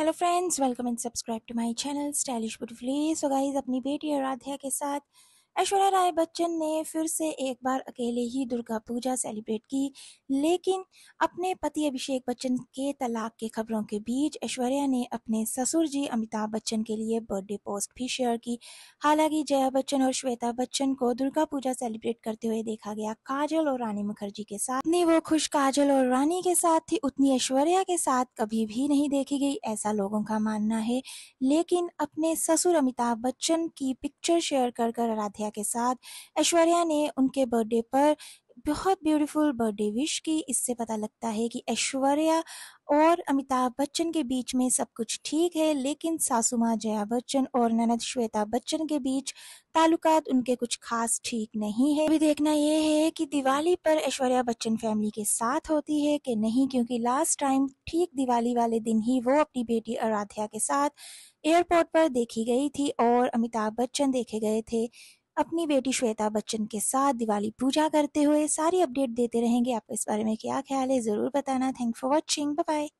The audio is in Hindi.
hello friends welcome and subscribe to my channel stylish बुटफ्ली सो गाइस अपनी बेटी आराध्या के साथ ऐश्वर्या राय बच्चन ने फिर से एक बार अकेले ही दुर्गा पूजा सेलिब्रेट की लेकिन अपने पति अभिषेक बच्चन के तलाक के खबरों के बीच ऐश्वर्या ने अपने ससुर जी अमिताभ बच्चन के लिए बर्थडे पोस्ट भी शेयर की हालांकि जया बच्चन और श्वेता बच्चन को दुर्गा पूजा सेलिब्रेट करते हुए देखा गया काजल और रानी मुखर्जी के साथ जितनी वो खुश काजल और रानी के साथ थी उतनी ऐश्वर्या के साथ कभी भी नहीं देखी गई ऐसा लोगों का मानना है लेकिन अपने ससुर अमिताभ बच्चन की पिक्चर शेयर कर कर आराध्या ऐश्वर्या के साथ ऐश्वर्या ने उनके बर्थडे पर बहुत ब्यूटीफुल बर्थडे विश की इससे पता लगता है कि ऐश्वर्या और अमिताभ बच्चन के बीच में सब कुछ ठीक है लेकिन सासू माँ जया बच्चन और ननद श्वेता बच्चन के बीच ताल्लुकात उनके कुछ खास ठीक नहीं है अभी देखना यह है कि दिवाली पर ऐश्वर्या बच्चन फैमिली के साथ होती है कि नहीं क्योंकि लास्ट टाइम ठीक दिवाली वाले दिन ही वो अपनी बेटी आराध्या के साथ एयरपोर्ट पर देखी गई थी और अमिताभ बच्चन देखे गए थे अपनी बेटी श्वेता बच्चन के साथ दिवाली पूजा करते हुए सारी अपडेट देते रहेंगे आपको इस बारे में क्या ख्याल है ज़रूर बताना थैंक फॉर वॉचिंग बाय